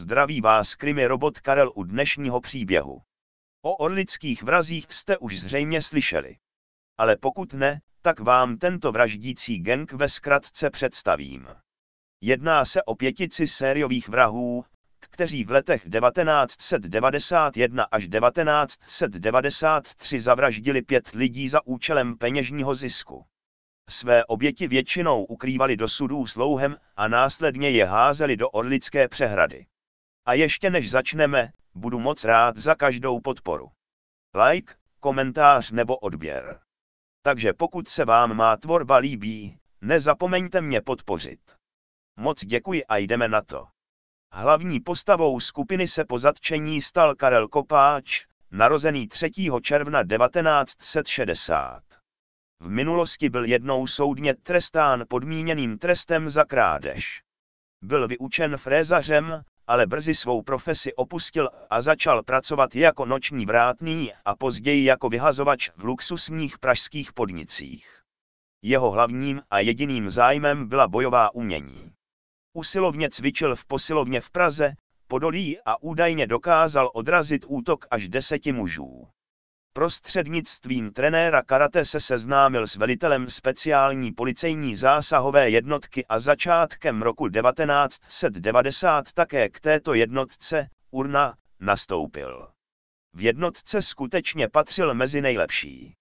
zdraví vás krimi robot Karel u dnešního příběhu. O orlických vrazích jste už zřejmě slyšeli. Ale pokud ne, tak vám tento vraždící gang ve zkratce představím. Jedná se o pětici sériových vrahů, kteří v letech 1991 až 1993 zavraždili pět lidí za účelem peněžního zisku. Své oběti většinou ukrývali do sudů s a následně je házeli do Orlické přehrady. A ještě než začneme, budu moc rád za každou podporu. Like, komentář nebo odběr. Takže pokud se vám má tvorba líbí, nezapomeňte mě podpořit. Moc děkuji a jdeme na to. Hlavní postavou skupiny se po zatčení stal Karel Kopáč, narozený 3. června 1960. V minulosti byl jednou soudně trestán podmíněným trestem za krádež. Byl vyučen frézařem, ale brzy svou profesi opustil a začal pracovat jako noční vrátný a později jako vyhazovač v luxusních pražských podnicích. Jeho hlavním a jediným zájmem byla bojová umění. Usilovně cvičil v posilovně v Praze, Podolí a údajně dokázal odrazit útok až deseti mužů. Prostřednictvím trenéra karate se seznámil s velitelem speciální policejní zásahové jednotky a začátkem roku 1990 také k této jednotce, Urna, nastoupil. V jednotce skutečně patřil mezi nejlepší.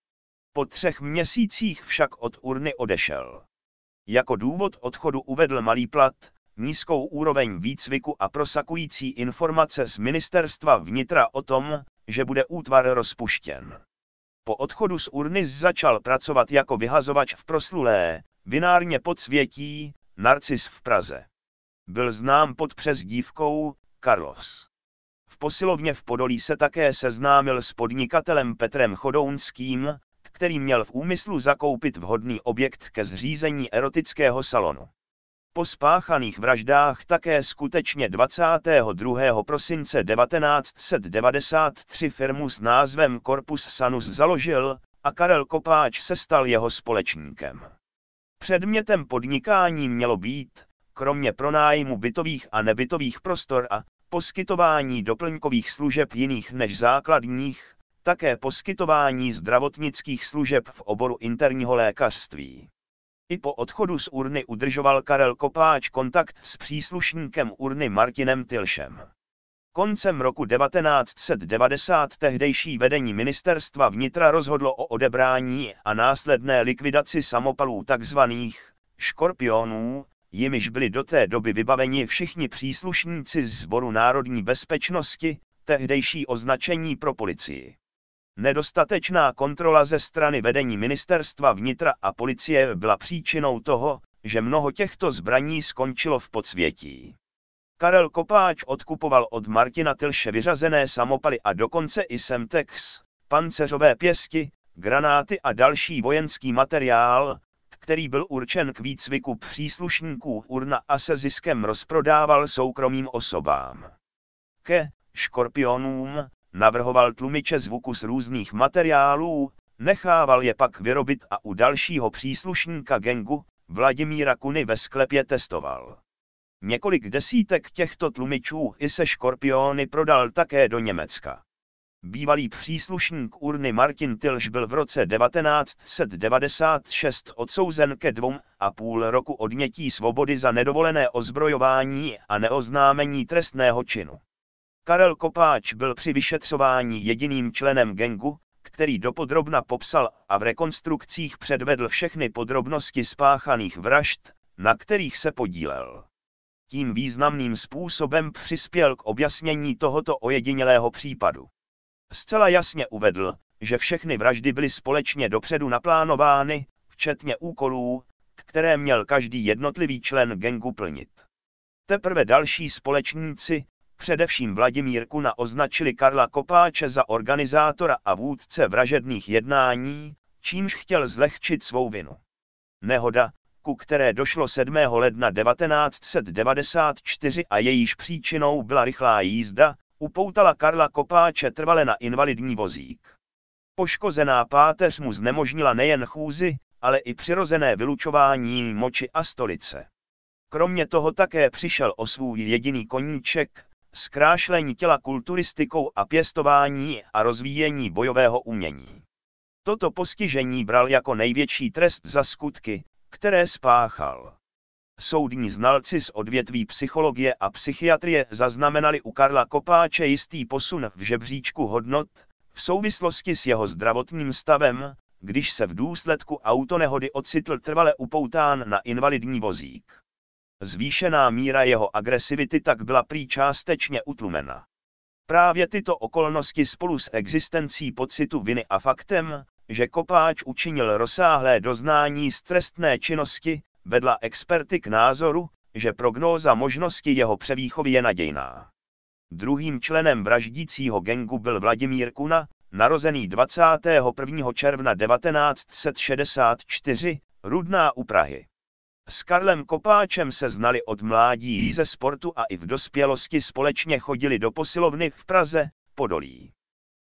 Po třech měsících však od urny odešel. Jako důvod odchodu uvedl malý plat, nízkou úroveň výcviku a prosakující informace z ministerstva vnitra o tom, že bude útvar rozpuštěn. Po odchodu z urny začal pracovat jako vyhazovač v proslulé, vinárně pod světí, Narcis v Praze. Byl znám pod přezdívkou Carlos. V posilovně v Podolí se také seznámil s podnikatelem Petrem Chodounským, který měl v úmyslu zakoupit vhodný objekt ke zřízení erotického salonu. Po spáchaných vraždách také skutečně 22. prosince 1993 firmu s názvem Corpus Sanus založil a Karel Kopáč se stal jeho společníkem. Předmětem podnikání mělo být, kromě pronájmu bytových a nebytových prostor a poskytování doplňkových služeb jiných než základních, také poskytování zdravotnických služeb v oboru interního lékařství. I po odchodu z urny udržoval Karel Kopáč kontakt s příslušníkem urny Martinem Tilšem. Koncem roku 1990 tehdejší vedení ministerstva vnitra rozhodlo o odebrání a následné likvidaci samopalů tzv. škorpionů, jimiž byli do té doby vybaveni všichni příslušníci z národní bezpečnosti, tehdejší označení pro policii. Nedostatečná kontrola ze strany vedení ministerstva vnitra a policie byla příčinou toho, že mnoho těchto zbraní skončilo v podsvětí. Karel Kopáč odkupoval od Martina Tilše vyřazené samopaly a dokonce i Semtex, panceřové pěsti, granáty a další vojenský materiál, který byl určen k výcviku příslušníků urna a se ziskem rozprodával soukromým osobám. Ke škorpionům, Navrhoval tlumiče zvuku z různých materiálů, nechával je pak vyrobit a u dalšího příslušníka gengu, Vladimíra Kuny ve sklepě testoval. Několik desítek těchto tlumičů i se škorpiony prodal také do Německa. Bývalý příslušník urny Martin Tilš byl v roce 1996 odsouzen ke dvou a půl roku odnětí svobody za nedovolené ozbrojování a neoznámení trestného činu. Karel Kopáč byl při vyšetřování jediným členem gengu, který dopodrobna popsal a v rekonstrukcích předvedl všechny podrobnosti spáchaných vražd, na kterých se podílel. Tím významným způsobem přispěl k objasnění tohoto ojedinělého případu. Zcela jasně uvedl, že všechny vraždy byly společně dopředu naplánovány, včetně úkolů, které měl každý jednotlivý člen gengu plnit. Teprve další společníci, především Vladimír Kuna označili Karla Kopáče za organizátora a vůdce vražedných jednání, čímž chtěl zlehčit svou vinu. Nehoda, ku které došlo 7. ledna 1994 a jejíž příčinou byla rychlá jízda, upoutala Karla Kopáče trvale na invalidní vozík. Poškozená páteř mu znemožnila nejen chůzi, ale i přirozené vylučování moči a stolice. Kromě toho také přišel o svůj jediný koníček, zkrášlení těla kulturistikou a pěstování a rozvíjení bojového umění. Toto postižení bral jako největší trest za skutky, které spáchal. Soudní znalci z odvětví psychologie a psychiatrie zaznamenali u Karla Kopáče jistý posun v žebříčku hodnot v souvislosti s jeho zdravotním stavem, když se v důsledku autonehody ocitl trvale upoután na invalidní vozík. Zvýšená míra jeho agresivity tak byla prý částečně utlumena. Právě tyto okolnosti spolu s existencí pocitu viny a faktem, že Kopáč učinil rozsáhlé doznání z trestné činnosti, vedla experty k názoru, že prognóza možnosti jeho převýchovy je nadějná. Druhým členem vraždícího gengu byl Vladimír Kuna, narozený 21. června 1964, Rudná u Prahy. S Karlem Kopáčem se znali od mládí ze sportu a i v dospělosti společně chodili do posilovny v Praze, Podolí.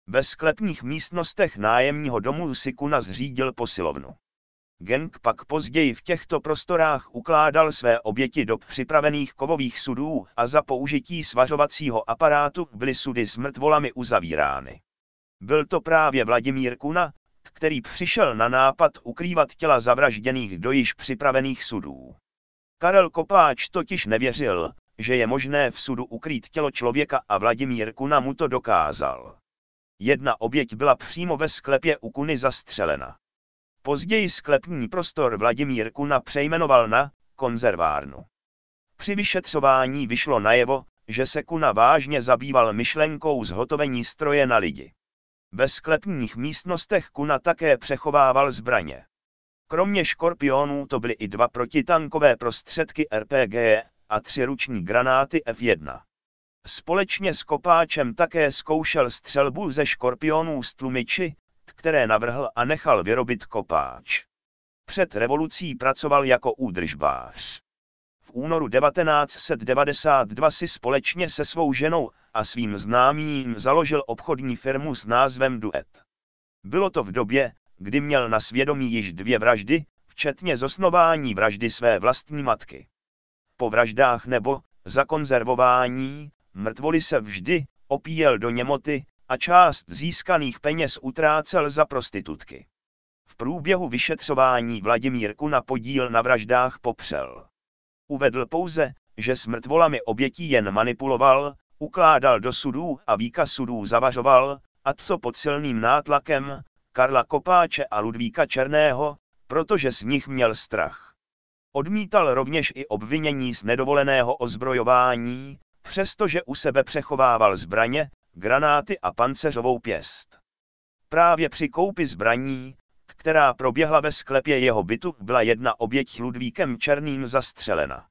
Ve sklepních místnostech nájemního domu Kuna zřídil posilovnu. Genk pak později v těchto prostorách ukládal své oběti do připravených kovových sudů a za použití svařovacího aparátu byly sudy s mrtvolami uzavírány. Byl to právě Vladimír Kuna, který přišel na nápad ukrývat těla zavražděných do již připravených sudů. Karel Kopáč totiž nevěřil, že je možné v sudu ukrýt tělo člověka a Vladimír Kuna mu to dokázal. Jedna oběť byla přímo ve sklepě u Kuny zastřelena. Později sklepní prostor Vladimír Kuna přejmenoval na konzervárnu. Při vyšetřování vyšlo najevo, že se Kuna vážně zabýval myšlenkou zhotovení stroje na lidi. Ve sklepních místnostech Kuna také přechovával zbraně. Kromě škorpionů to byly i dva protitankové prostředky RPG a tři ruční granáty F1. Společně s kopáčem také zkoušel střelbu ze škorpionů z tlumiči, které navrhl a nechal vyrobit kopáč. Před revolucí pracoval jako údržbář. V únoru 1992 si společně se svou ženou a svým známým založil obchodní firmu s názvem Duet. Bylo to v době, kdy měl na svědomí již dvě vraždy, včetně zosnování vraždy své vlastní matky. Po vraždách nebo zakonzervování mrtvoli se vždy opíjel do němoty a část získaných peněz utrácel za prostitutky. V průběhu vyšetřování Vladimír Kuna podíl na vraždách popřel. Uvedl pouze, že s mrtvolami obětí jen manipuloval, ukládal do sudů a výka sudů zavařoval, a to pod silným nátlakem, Karla Kopáče a Ludvíka Černého, protože z nich měl strach. Odmítal rovněž i obvinění z nedovoleného ozbrojování, přestože u sebe přechovával zbraně, granáty a panceřovou pěst. Právě při koupi zbraní, která proběhla ve sklepě jeho bytu, byla jedna oběť Ludvíkem Černým zastřelena.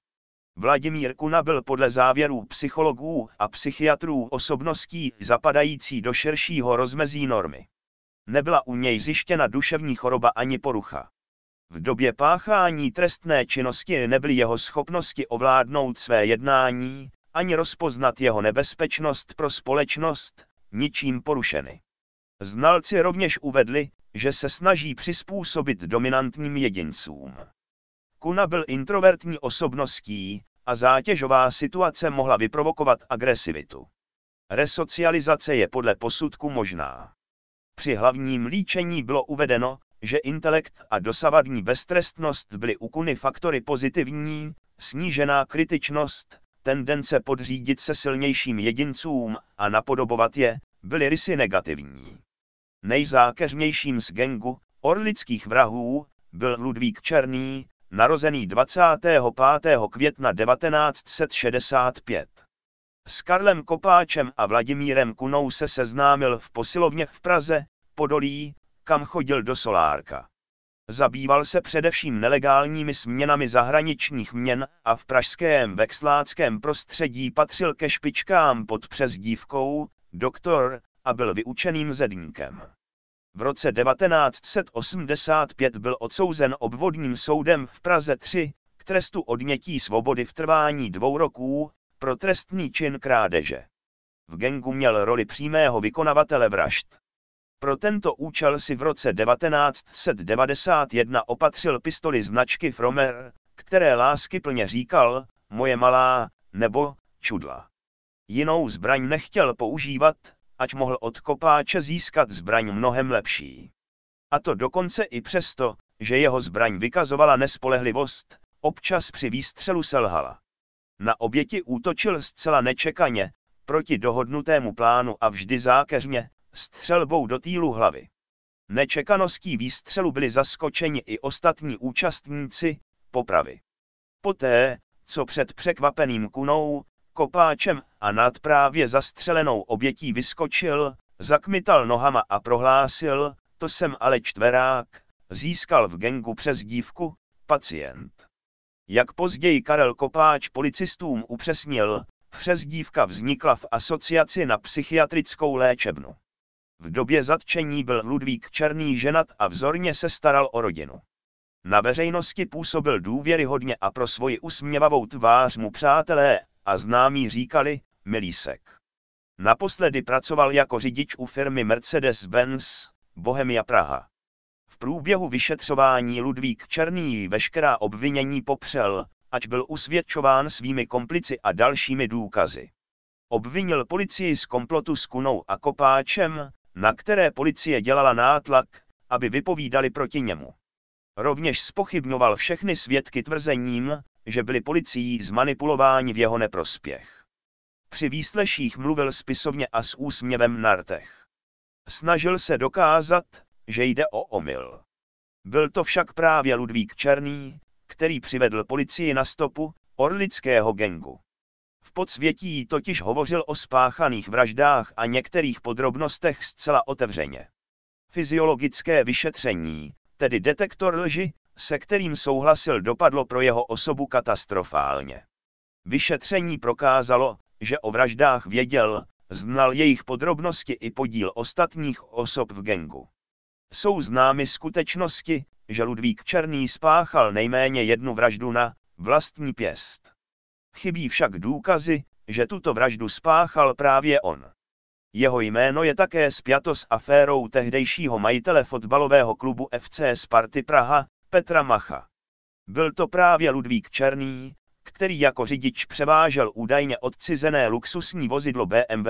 Vladimír Kuna byl podle závěrů psychologů a psychiatrů osobností zapadající do širšího rozmezí normy. Nebyla u něj zjištěna duševní choroba ani porucha. V době páchání trestné činnosti nebyly jeho schopnosti ovládnout své jednání, ani rozpoznat jeho nebezpečnost pro společnost, ničím porušeny. Znalci rovněž uvedli, že se snaží přizpůsobit dominantním jedincům. Kuna byl introvertní osobností a zátěžová situace mohla vyprovokovat agresivitu. Resocializace je podle posudku možná. Při hlavním líčení bylo uvedeno, že intelekt a dosavadní beztrestnost byly u Kuny faktory pozitivní, snížená kritičnost, tendence podřídit se silnějším jedincům a napodobovat je, byly rysy negativní. Nejzákeřnějším z gengu, orlických vrahů, byl Ludvík Černý, narozený 25. května 1965. S Karlem Kopáčem a Vladimírem Kunou se seznámil v posilovně v Praze, Podolí, kam chodil do Solárka. Zabýval se především nelegálními směnami zahraničních měn a v pražském vexláckém prostředí patřil ke špičkám pod přezdívkou doktor, a byl vyučeným zedníkem. V roce 1985 byl odsouzen obvodním soudem v Praze 3 k trestu odnětí svobody v trvání dvou roků pro trestný čin krádeže. V gengu měl roli přímého vykonavatele vražd. Pro tento účel si v roce 1991 opatřil pistoli značky Fromer, které lásky plně říkal, moje malá, nebo čudla. Jinou zbraň nechtěl používat, ať mohl od kopáče získat zbraň mnohem lepší. A to dokonce i přesto, že jeho zbraň vykazovala nespolehlivost, občas při výstřelu selhala. Na oběti útočil zcela nečekaně, proti dohodnutému plánu a vždy zákeřně, střelbou do týlu hlavy. Nečekaností výstřelu byli zaskočeni i ostatní účastníci popravy. Poté, co před překvapeným kunou, kopáčem a nad právě zastřelenou obětí vyskočil, zakmital nohama a prohlásil, to jsem ale čtverák, získal v gengu přes dívku, pacient. Jak později Karel Kopáč policistům upřesnil, přes dívka vznikla v asociaci na psychiatrickou léčebnu. V době zatčení byl Ludvík Černý ženat a vzorně se staral o rodinu. Na veřejnosti působil důvěryhodně a pro svoji usměvavou tvář mu přátelé a známí říkali Milísek. Naposledy pracoval jako řidič u firmy Mercedes-Benz, Bohemia Praha. V průběhu vyšetřování Ludvík Černý veškerá obvinění popřel, ač byl usvědčován svými komplici a dalšími důkazy. Obvinil policii z komplotu s Kunou a Kopáčem, na které policie dělala nátlak, aby vypovídali proti němu. Rovněž spochybňoval všechny svědky tvrzením, že byli policií zmanipulováni v jeho neprospěch. Při výsleších mluvil spisovně a s úsměvem na rtech. Snažil se dokázat, že jde o omyl. Byl to však právě Ludvík Černý, který přivedl policii na stopu orlického gengu. V podsvětí totiž hovořil o spáchaných vraždách a některých podrobnostech zcela otevřeně. Fyziologické vyšetření, tedy detektor lži, se kterým souhlasil, dopadlo pro jeho osobu katastrofálně. Vyšetření prokázalo, že o vraždách věděl, znal jejich podrobnosti i podíl ostatních osob v gengu. Jsou známy skutečnosti, že Ludvík Černý spáchal nejméně jednu vraždu na vlastní pěst. Chybí však důkazy, že tuto vraždu spáchal právě on. Jeho jméno je také spjato s aférou tehdejšího majitele fotbalového klubu FC Sparty Praha, Petra Macha. Byl to právě Ludvík Černý, který jako řidič převážel údajně odcizené luxusní vozidlo BMW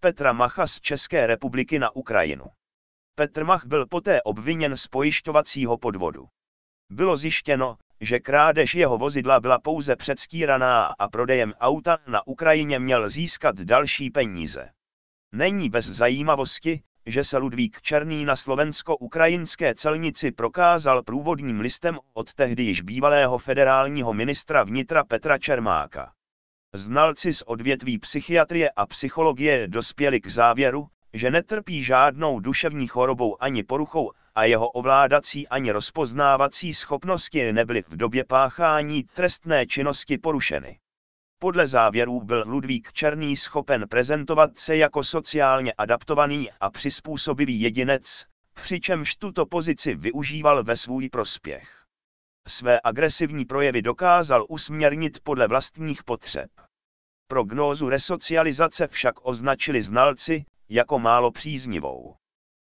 Petra Macha z České republiky na Ukrajinu. Petr Mach byl poté obviněn z pojišťovacího podvodu. Bylo zjištěno, že krádež jeho vozidla byla pouze předstíraná a prodejem auta na Ukrajině měl získat další peníze. Není bez zajímavosti, že se Ludvík Černý na slovensko-ukrajinské celnici prokázal průvodním listem od tehdy již bývalého federálního ministra vnitra Petra Čermáka. Znalci z odvětví psychiatrie a psychologie dospěli k závěru, že netrpí žádnou duševní chorobou ani poruchou a jeho ovládací ani rozpoznávací schopnosti nebyly v době páchání trestné činnosti porušeny. Podle závěrů byl Ludvík Černý schopen prezentovat se jako sociálně adaptovaný a přizpůsobivý jedinec, přičemž tuto pozici využíval ve svůj prospěch. Své agresivní projevy dokázal usměrnit podle vlastních potřeb. Prognózu resocializace však označili znalci jako málo příznivou.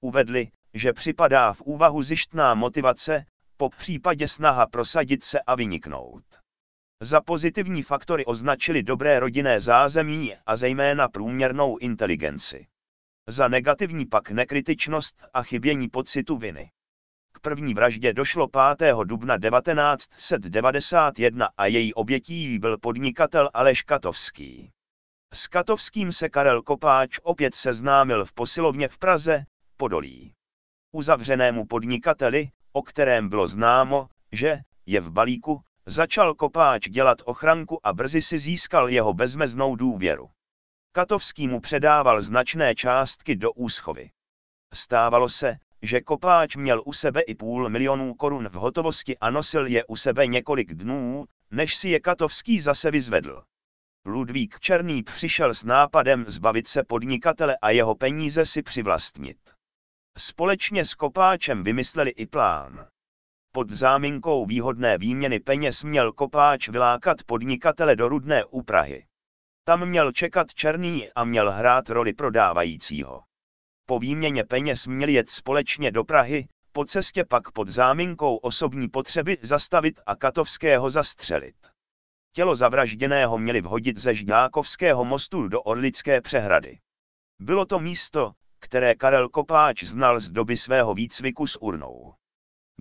Uvedli, že připadá v úvahu zjištná motivace, po případě snaha prosadit se a vyniknout. Za pozitivní faktory označili dobré rodinné zázemí a zejména průměrnou inteligenci. Za negativní pak nekritičnost a chybění pocitu viny. K první vraždě došlo 5. dubna 1991 a její obětí byl podnikatel Aleš Katovský. S Katovským se Karel Kopáč opět seznámil v posilovně v Praze, Podolí. Uzavřenému podnikateli, o kterém bylo známo, že je v balíku, Začal Kopáč dělat ochranku a brzy si získal jeho bezmeznou důvěru. Katovský mu předával značné částky do úschovy. Stávalo se, že Kopáč měl u sebe i půl milionů korun v hotovosti a nosil je u sebe několik dnů, než si je Katovský zase vyzvedl. Ludvík Černý přišel s nápadem zbavit se podnikatele a jeho peníze si přivlastnit. Společně s Kopáčem vymysleli i plán. Pod záminkou výhodné výměny peněz měl Kopáč vylákat podnikatele do Rudné u Prahy. Tam měl čekat Černý a měl hrát roli prodávajícího. Po výměně peněz měli jet společně do Prahy, po cestě pak pod záminkou osobní potřeby zastavit a Katovského zastřelit. Tělo zavražděného měli vhodit ze Žďákovského mostu do Orlické přehrady. Bylo to místo, které Karel Kopáč znal z doby svého výcviku s urnou.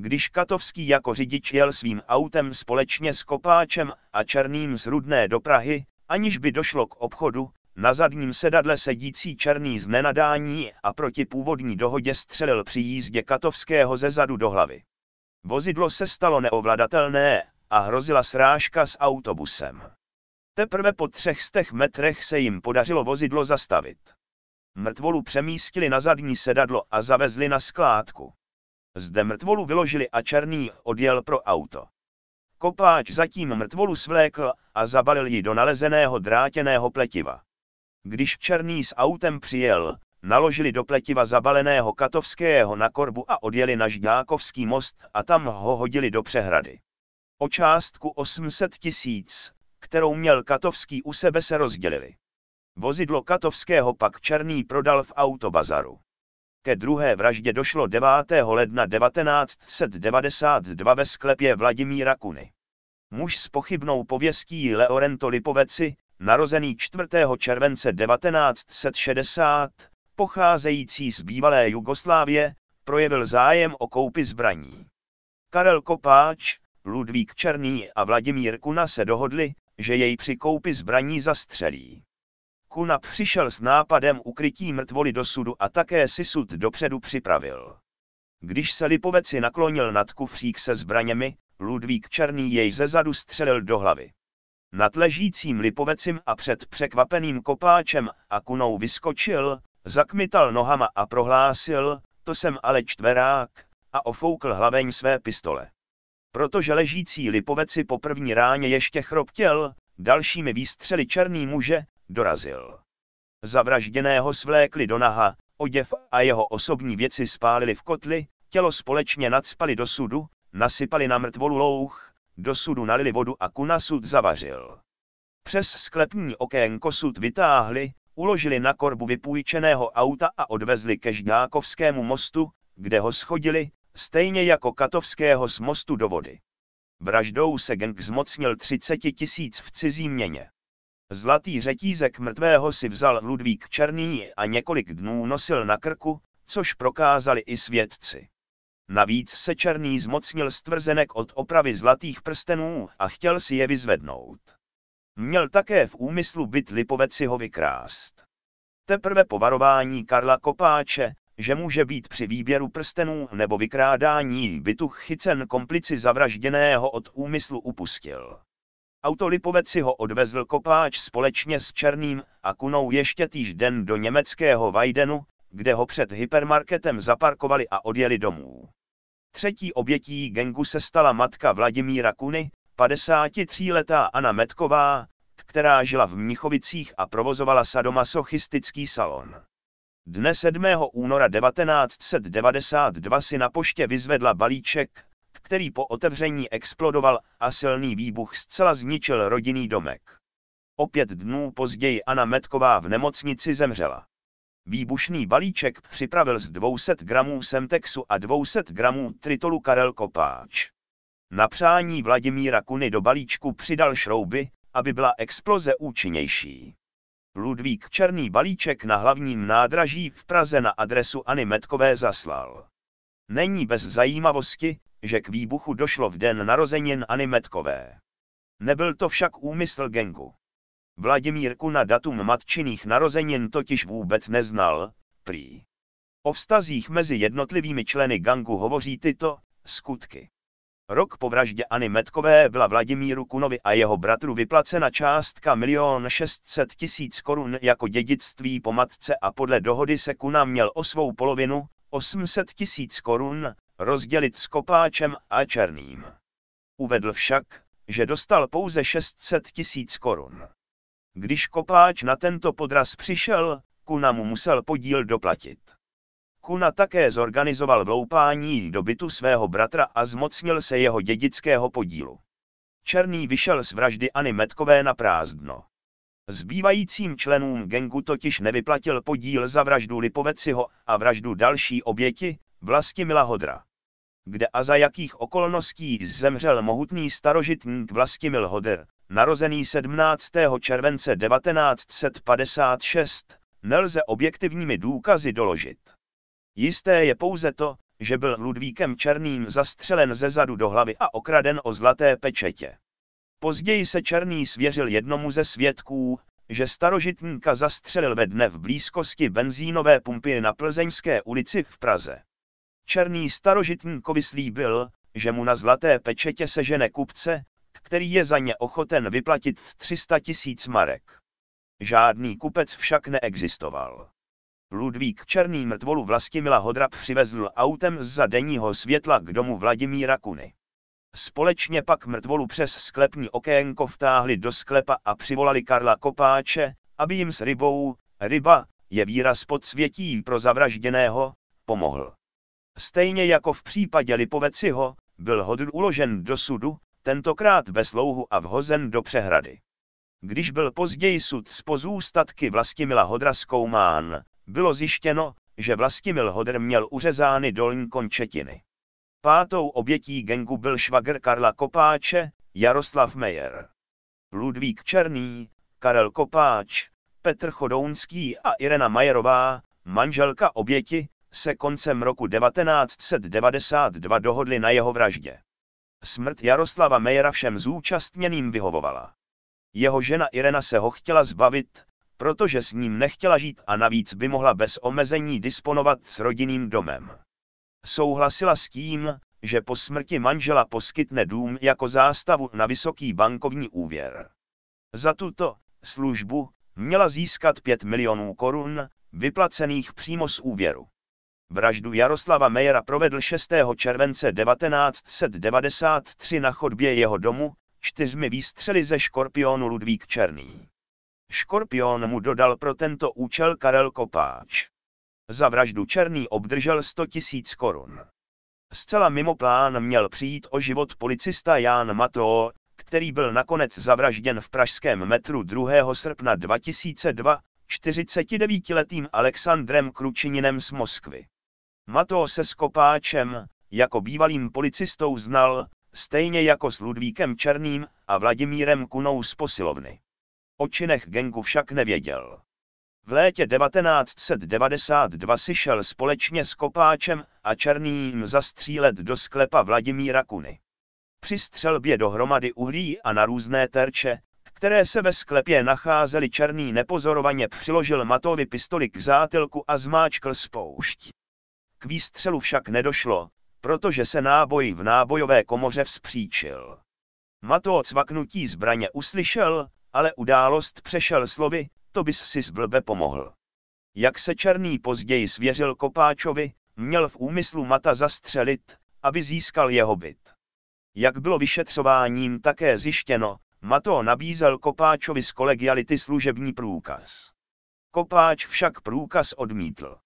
Když Katovský jako řidič jel svým autem společně s Kopáčem a Černým z Rudné do Prahy, aniž by došlo k obchodu, na zadním sedadle sedící Černý z nenadání a proti původní dohodě střelil při jízdě Katovského ze zadu do hlavy. Vozidlo se stalo neovladatelné a hrozila srážka s autobusem. Teprve po třech stech metrech se jim podařilo vozidlo zastavit. Mrtvolu přemístili na zadní sedadlo a zavezli na skládku. Zde mrtvolu vyložili a Černý odjel pro auto. Kopáč zatím mrtvolu svlékl a zabalil ji do nalezeného drátěného pletiva. Když Černý s autem přijel, naložili do pletiva zabaleného Katovského na korbu a odjeli na Žďákovský most a tam ho hodili do přehrady. O částku 800 tisíc, kterou měl Katovský u sebe se rozdělili. Vozidlo Katovského pak Černý prodal v autobazaru. Ke druhé vraždě došlo 9. ledna 1992 ve sklepě Vladimíra Kuny. Muž s pochybnou pověstí Leorento Lipoveci, narozený 4. července 1960, pocházející z bývalé Jugoslávie, projevil zájem o koupi zbraní. Karel Kopáč, Ludvík Černý a Vladimír Kuna se dohodli, že jej při koupi zbraní zastřelí. Kuna přišel s nápadem ukrytí mrtvoli do sudu a také si sud dopředu připravil. Když se Lipoveci naklonil nad kufřík se zbraněmi, Ludvík Černý jej zezadu střelil do hlavy. Nad ležícím Lipovecim a před překvapeným kopáčem a kunou vyskočil, zakmital nohama a prohlásil, to jsem ale čtverák, a ofoukl hlaveň své pistole. Protože ležící Lipoveci po první ráně ještě chroptěl, dalšími výstřely černý muže, dorazil. Zavražděného svlékli do naha, oděv a jeho osobní věci spálili v kotli, tělo společně nadspali do sudu, nasypali na mrtvolu louh, do sudu nalili vodu a kuna sud zavařil. Přes sklepní okénko sud vytáhli, uložili na korbu vypůjčeného auta a odvezli ke Žďákovskému mostu, kde ho schodili, stejně jako Katovského z mostu do vody. Vraždou se Genk zmocnil 30 tisíc v cizí měně. Zlatý řetízek mrtvého si vzal Ludvík Černý a několik dnů nosil na krku, což prokázali i svědci. Navíc se Černý zmocnil stvrzenek od opravy zlatých prstenů a chtěl si je vyzvednout. Měl také v úmyslu byt Lipoveci ho vykrást. Teprve po varování Karla Kopáče, že může být při výběru prstenů nebo vykrádání bytu chycen komplici zavražděného od úmyslu upustil. Autolipovec si ho odvezl kopáč společně s Černým a Kunou ještě týž den do německého Vajdenu, kde ho před hypermarketem zaparkovali a odjeli domů. Třetí obětí gengu se stala matka Vladimíra Kuny, 53-letá Anna Metková, která žila v Mnichovicích a provozovala sadomasochistický salon. Dne 7. února 1992 si na poště vyzvedla balíček, který po otevření explodoval a silný výbuch zcela zničil rodinný domek. O pět dnů později Anna Metková v nemocnici zemřela. Výbušný balíček připravil z 200 gramů Semtexu a 200 gramů tritolu Karel Kopáč. Na přání Vladimíra Kuny do balíčku přidal šrouby, aby byla exploze účinnější. Ludvík Černý balíček na hlavním nádraží v Praze na adresu Anny Metkové zaslal. Není bez zajímavosti, že k výbuchu došlo v den narozenin Ani Metkové. Nebyl to však úmysl gengu. Vladimírku na datum matčiných narozenin totiž vůbec neznal, prý. O vztazích mezi jednotlivými členy gangu hovoří tyto skutky. Rok po vraždě Ani Metkové byla Vladimíru Kunovi a jeho bratru vyplacena částka 1 600 tisíc korun jako dědictví po matce a podle dohody se Kuna měl o svou polovinu 800 tisíc korun, rozdělit s kopáčem a černým. Uvedl však, že dostal pouze 600 tisíc korun. Když kopáč na tento podraz přišel, Kuna mu musel podíl doplatit. Kuna také zorganizoval vloupání do bytu svého bratra a zmocnil se jeho dědického podílu. Černý vyšel z vraždy Ani Metkové na prázdno. Zbývajícím členům gengu totiž nevyplatil podíl za vraždu Lipoveciho a vraždu další oběti, Vlastimila Hodra kde a za jakých okolností zemřel mohutný starožitník Vlastimil Hoder, narozený 17. července 1956, nelze objektivními důkazy doložit. Jisté je pouze to, že byl Ludvíkem Černým zastřelen ze zadu do hlavy a okraden o zlaté pečetě. Později se Černý svěřil jednomu ze svědků, že starožitníka zastřelil ve dne v blízkosti benzínové pumpy na Plzeňské ulici v Praze. Černý starožitní kovislí byl, že mu na zlaté pečetě sežene kupce, který je za ně ochoten vyplatit 300 tisíc marek. Žádný kupec však neexistoval. Ludvík Černý mrtvolu Vlastimila Hodrab přivezl autem z denního světla k domu Vladimíra Kuny. Společně pak mrtvolu přes sklepní okénko vtáhli do sklepa a přivolali Karla Kopáče, aby jim s rybou, ryba, je výraz podsvětí pro zavražděného, pomohl. Stejně jako v případě Lipoveciho, byl Hodr uložen do sudu, tentokrát bez slouhu a vhozen do přehrady. Když byl později sud z pozůstatky Vlastimila Hodra zkoumán, bylo zjištěno, že Vlastimil Hodr měl uřezány dolní končetiny. Pátou obětí gengu byl švagr Karla Kopáče, Jaroslav Mejer. Ludvík Černý, Karel Kopáč, Petr Chodounský a Irena Majerová, manželka oběti, se koncem roku 1992 dohodli na jeho vraždě. Smrt Jaroslava Mejera všem zúčastněným vyhovovala. Jeho žena Irena se ho chtěla zbavit, protože s ním nechtěla žít a navíc by mohla bez omezení disponovat s rodinným domem. Souhlasila s tím, že po smrti manžela poskytne dům jako zástavu na vysoký bankovní úvěr. Za tuto službu měla získat 5 milionů korun, vyplacených přímo z úvěru. Vraždu Jaroslava Mejera provedl 6. července 1993 na chodbě jeho domu, čtyřmi výstřely ze škorpionu Ludvík Černý. Škorpion mu dodal pro tento účel Karel Kopáč. Za vraždu Černý obdržel 100 tisíc korun. Zcela mimo plán měl přijít o život policista Ján Mato, který byl nakonec zavražděn v pražském metru 2. srpna 2002, 49-letým Alexandrem Kručininem z Moskvy. Mato se s Kopáčem, jako bývalým policistou znal, stejně jako s Ludvíkem Černým a Vladimírem Kunou z posilovny. O činech gengu však nevěděl. V létě 1992 si šel společně s Kopáčem a Černým zastřílet do sklepa Vladimíra Kuny. Při střelbě dohromady uhlí a na různé terče, které se ve sklepě nacházely Černý nepozorovaně přiložil Matovi pistoli k zátilku a zmáčkl spoušť. K výstřelu však nedošlo, protože se náboj v nábojové komoře vzpříčil. Mato cvaknutí zbraně uslyšel, ale událost přešel slovy, to bys si zblbe pomohl. Jak se Černý později svěřil Kopáčovi, měl v úmyslu Mata zastřelit, aby získal jeho byt. Jak bylo vyšetřováním také zjištěno, Mato nabízel Kopáčovi z kolegiality služební průkaz. Kopáč však průkaz odmítl.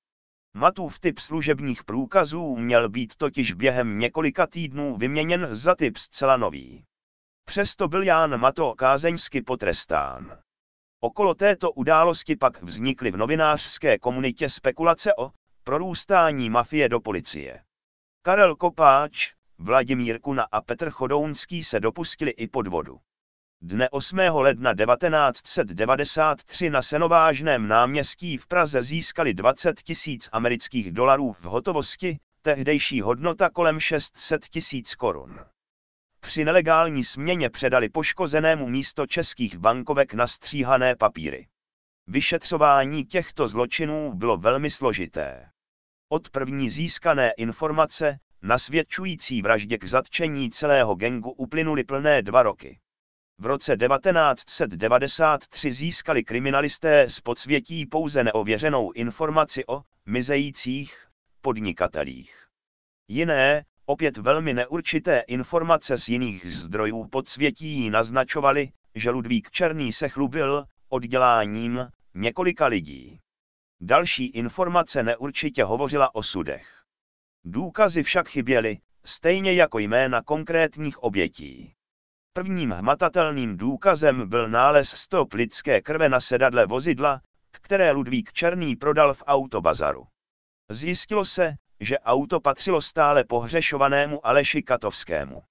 Matův typ služebních průkazů měl být totiž během několika týdnů vyměněn za typ zcela nový. Přesto byl Ján Mato kázeňsky potrestán. Okolo této události pak vznikly v novinářské komunitě spekulace o prorůstání mafie do policie. Karel Kopáč, Vladimír Kuna a Petr Chodounský se dopustili i podvodu. Dne 8. ledna 1993 na Senovážném náměstí v Praze získali 20 tisíc amerických dolarů v hotovosti, tehdejší hodnota kolem 600 tisíc korun. Při nelegální směně předali poškozenému místo českých bankovek na stříhané papíry. Vyšetřování těchto zločinů bylo velmi složité. Od první získané informace, nasvědčující vraždě k zatčení celého gengu uplynuly plné dva roky. V roce 1993 získali kriminalisté z podsvětí pouze neověřenou informaci o mizejících podnikatelích. Jiné, opět velmi neurčité informace z jiných zdrojů podsvětí naznačovaly, že Ludvík Černý se chlubil odděláním několika lidí. Další informace neurčitě hovořila o sudech. Důkazy však chyběly, stejně jako jména konkrétních obětí. Prvním hmatatelným důkazem byl nález stop lidské krve na sedadle vozidla, které Ludvík Černý prodal v autobazaru. Zjistilo se, že auto patřilo stále pohřešovanému Aleši Katovskému.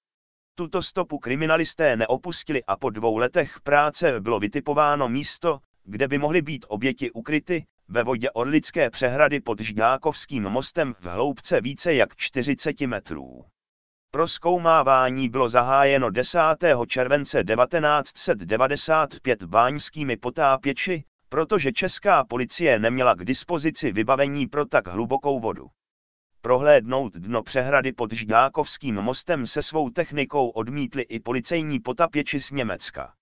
Tuto stopu kriminalisté neopustili a po dvou letech práce bylo vytipováno místo, kde by mohly být oběti ukryty, ve vodě Orlické přehrady pod Žďákovským mostem v hloubce více jak 40 metrů. Proskoumávání bylo zahájeno 10. července 1995 báňskými potápěči, protože česká policie neměla k dispozici vybavení pro tak hlubokou vodu. Prohlédnout dno přehrady pod Žďákovským mostem se svou technikou odmítli i policejní potapěči z Německa.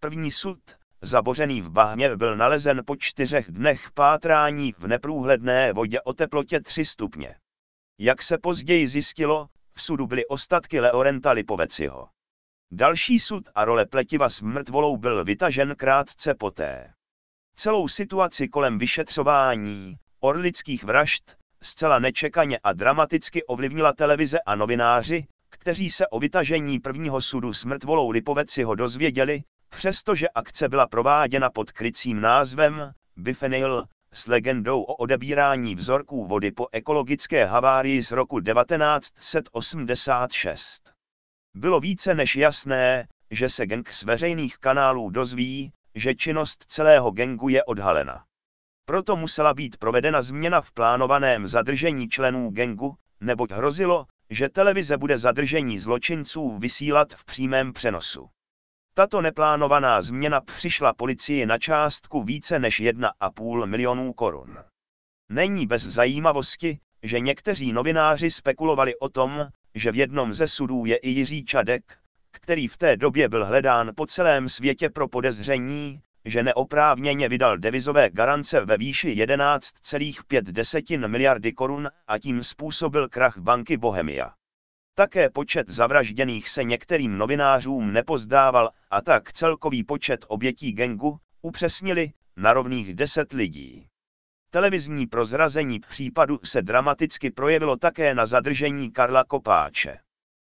První sud, zabořený v bahně, byl nalezen po čtyřech dnech pátrání v neprůhledné vodě o teplotě 3 stupně. Jak se později zjistilo, sudu byly ostatky Leorenta Lipoveciho. Další sud a role pletiva s mrtvolou byl vytažen krátce poté. Celou situaci kolem vyšetřování orlických vražd zcela nečekaně a dramaticky ovlivnila televize a novináři, kteří se o vytažení prvního sudu s mrtvolou Lipoveciho dozvěděli, přestože akce byla prováděna pod krycím názvem Bifenil, s legendou o odebírání vzorků vody po ekologické havárii z roku 1986. Bylo více než jasné, že se gang z veřejných kanálů dozví, že činnost celého gengu je odhalena. Proto musela být provedena změna v plánovaném zadržení členů gengu, neboť hrozilo, že televize bude zadržení zločinců vysílat v přímém přenosu. Tato neplánovaná změna přišla policii na částku více než 1,5 milionů korun. Není bez zajímavosti, že někteří novináři spekulovali o tom, že v jednom ze sudů je i Jiří Čadek, který v té době byl hledán po celém světě pro podezření, že neoprávněně vydal devizové garance ve výši 11,5 miliardy korun a tím způsobil krach banky Bohemia. Také počet zavražděných se některým novinářům nepozdával a tak celkový počet obětí gengu upřesnili na rovných 10 lidí. Televizní prozrazení případu se dramaticky projevilo také na zadržení Karla Kopáče.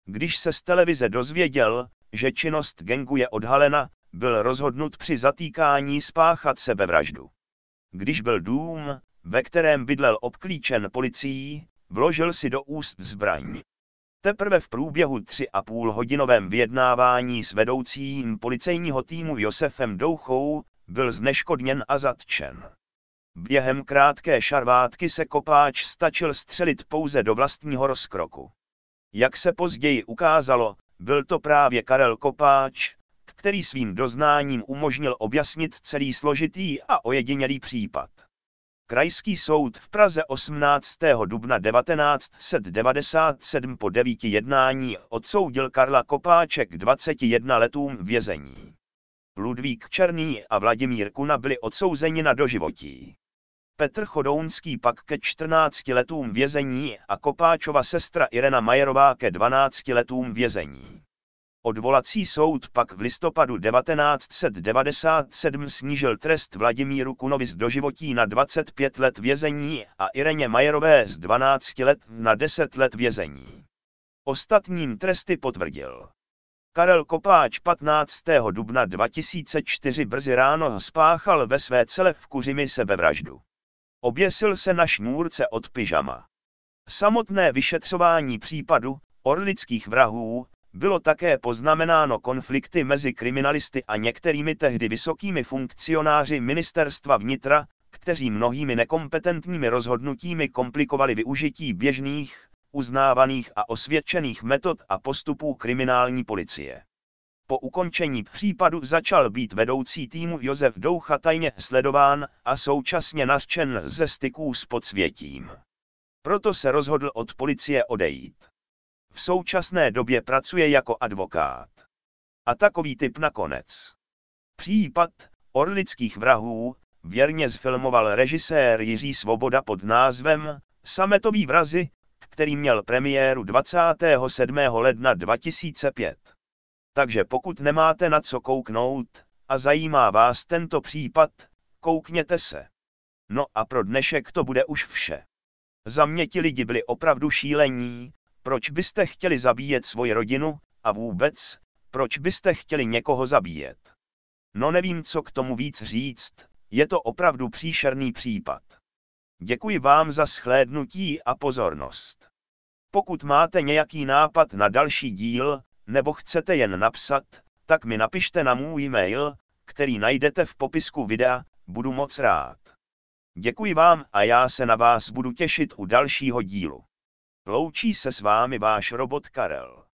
Když se z televize dozvěděl, že činnost gengu je odhalena, byl rozhodnut při zatýkání spáchat sebevraždu. Když byl dům, ve kterém bydlel obklíčen policií, vložil si do úst zbraň. Teprve v průběhu tři a půl hodinovém vyjednávání s vedoucím policejního týmu Josefem Douchou byl zneškodněn a zatčen. Během krátké šarvátky se kopáč stačil střelit pouze do vlastního rozkroku. Jak se později ukázalo, byl to právě Karel Kopáč, který svým doznáním umožnil objasnit celý složitý a ojedinělý případ. Krajský soud v Praze 18. dubna 1997 po devíti jednání odsoudil Karla Kopáček 21 letům vězení. Ludvík Černý a Vladimír Kuna byli odsouzeni na doživotí. Petr Chodounský pak ke 14 letům vězení a Kopáčova sestra Irena Majerová ke 12 letům vězení. Odvolací soud pak v listopadu 1997 snížil trest Vladimíru Kunovi z doživotí na 25 let vězení a Ireně Majerové z 12 let na 10 let vězení. Ostatním tresty potvrdil. Karel Kopáč 15. dubna 2004 brzy ráno spáchal ve své cele v Kuřimi sebevraždu. Oběsil se na šnůrce od pyžama. Samotné vyšetřování případu, orlických vrahů, bylo také poznamenáno konflikty mezi kriminalisty a některými tehdy vysokými funkcionáři ministerstva vnitra, kteří mnohými nekompetentními rozhodnutími komplikovali využití běžných, uznávaných a osvědčených metod a postupů kriminální policie. Po ukončení případu začal být vedoucí týmu Josef Doucha tajně sledován a současně nařčen ze styků s podsvětím. Proto se rozhodl od policie odejít. V současné době pracuje jako advokát. A takový typ nakonec. Případ Orlických vrahů věrně zfilmoval režisér Jiří Svoboda pod názvem Sametový vrazy, který měl premiéru 27. ledna 2005. Takže pokud nemáte na co kouknout a zajímá vás tento případ, koukněte se. No a pro dnešek to bude už vše. Za mě ti lidi byli opravdu šílení, proč byste chtěli zabíjet svoji rodinu, a vůbec, proč byste chtěli někoho zabíjet? No nevím, co k tomu víc říct, je to opravdu příšerný případ. Děkuji vám za shlédnutí a pozornost. Pokud máte nějaký nápad na další díl, nebo chcete jen napsat, tak mi napište na můj e-mail, který najdete v popisku videa, budu moc rád. Děkuji vám a já se na vás budu těšit u dalšího dílu. Loučí se s vámi váš robot Karel.